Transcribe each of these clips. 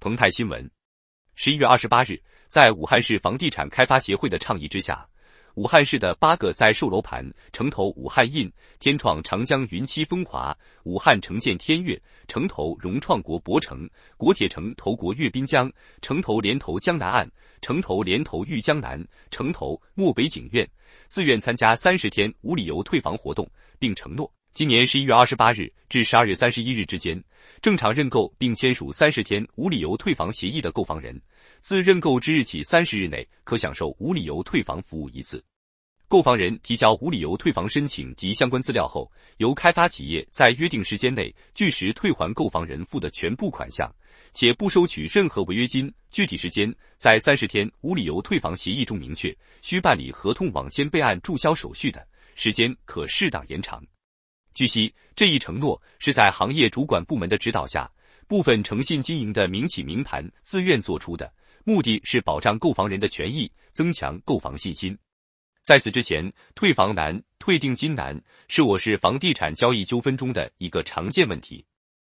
澎湃新闻，十一月二十八日，在武汉市房地产开发协会的倡议之下，武汉市的八个在售楼盘——城投武汉印、天创长江云栖风华、武汉城建天悦、城投融创国博城、国铁城投国悦滨江、城投联投江南岸、城投联投御江南、城投漠北景苑——自愿参加三十天无理由退房活动，并承诺今年十一月二十八日至十二月三十一日之间。正常认购并签署三十天无理由退房协议的购房人，自认购之日起三十日内可享受无理由退房服务一次。购房人提交无理由退房申请及相关资料后，由开发企业在约定时间内据实退还购房人付的全部款项，且不收取任何违约金。具体时间在三十天无理由退房协议中明确。需办理合同网签备案注销手续的时间可适当延长。据悉，这一承诺是在行业主管部门的指导下，部分诚信经营的民企名盘自愿做出的，目的是保障购房人的权益，增强购房信心。在此之前，退房难、退定金难是我市房地产交易纠纷中的一个常见问题。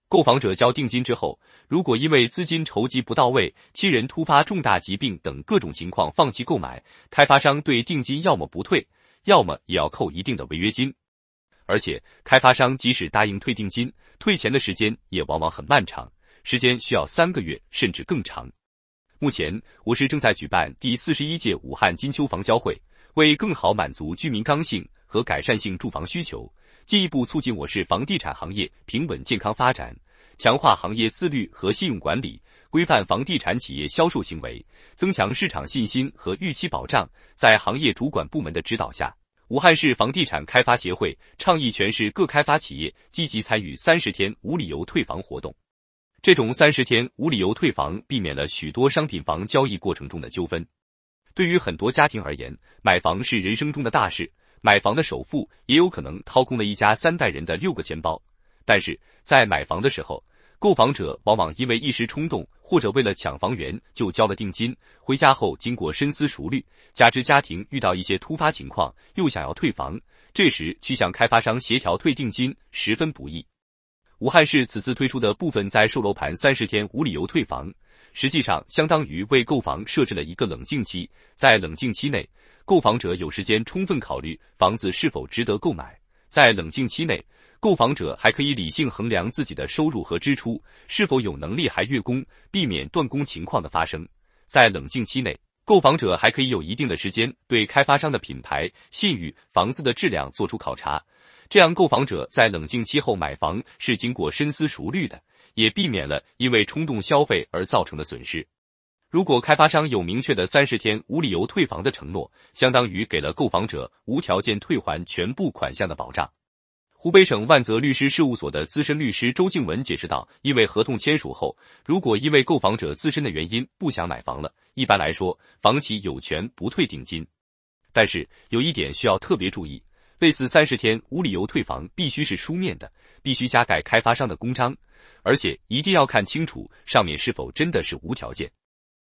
购房者交定金之后，如果因为资金筹集不到位、亲人突发重大疾病等各种情况放弃购买，开发商对定金要么不退，要么也要扣一定的违约金。而且，开发商即使答应退定金，退钱的时间也往往很漫长，时间需要三个月甚至更长。目前，我市正在举办第四十一届武汉金秋房交会，为更好满足居民刚性和改善性住房需求，进一步促进我市房地产行业平稳健康发展，强化行业自律和信用管理，规范房地产企业销售行为，增强市场信心和预期保障，在行业主管部门的指导下。武汉市房地产开发协会倡议全市各开发企业积极参与三十天无理由退房活动。这种三十天无理由退房，避免了许多商品房交易过程中的纠纷。对于很多家庭而言，买房是人生中的大事，买房的首付也有可能掏空了一家三代人的六个钱包。但是在买房的时候，购房者往往因为一时冲动。或者为了抢房源就交了定金，回家后经过深思熟虑，加之家庭遇到一些突发情况，又想要退房，这时去向开发商协调退定金十分不易。武汉市此次推出的部分在售楼盘三十天无理由退房，实际上相当于为购房设置了一个冷静期，在冷静期内，购房者有时间充分考虑房子是否值得购买，在冷静期内。购房者还可以理性衡量自己的收入和支出，是否有能力还月供，避免断供情况的发生。在冷静期内，购房者还可以有一定的时间对开发商的品牌、信誉、房子的质量做出考察。这样，购房者在冷静期后买房是经过深思熟虑的，也避免了因为冲动消费而造成的损失。如果开发商有明确的三十天无理由退房的承诺，相当于给了购房者无条件退还全部款项的保障。湖北省万泽律师事务所的资深律师周静文解释道：“因为合同签署后，如果因为购房者自身的原因不想买房了，一般来说，房企有权不退定金。但是有一点需要特别注意，类似三十天无理由退房必须是书面的，必须加盖开发商的公章，而且一定要看清楚上面是否真的是无条件。”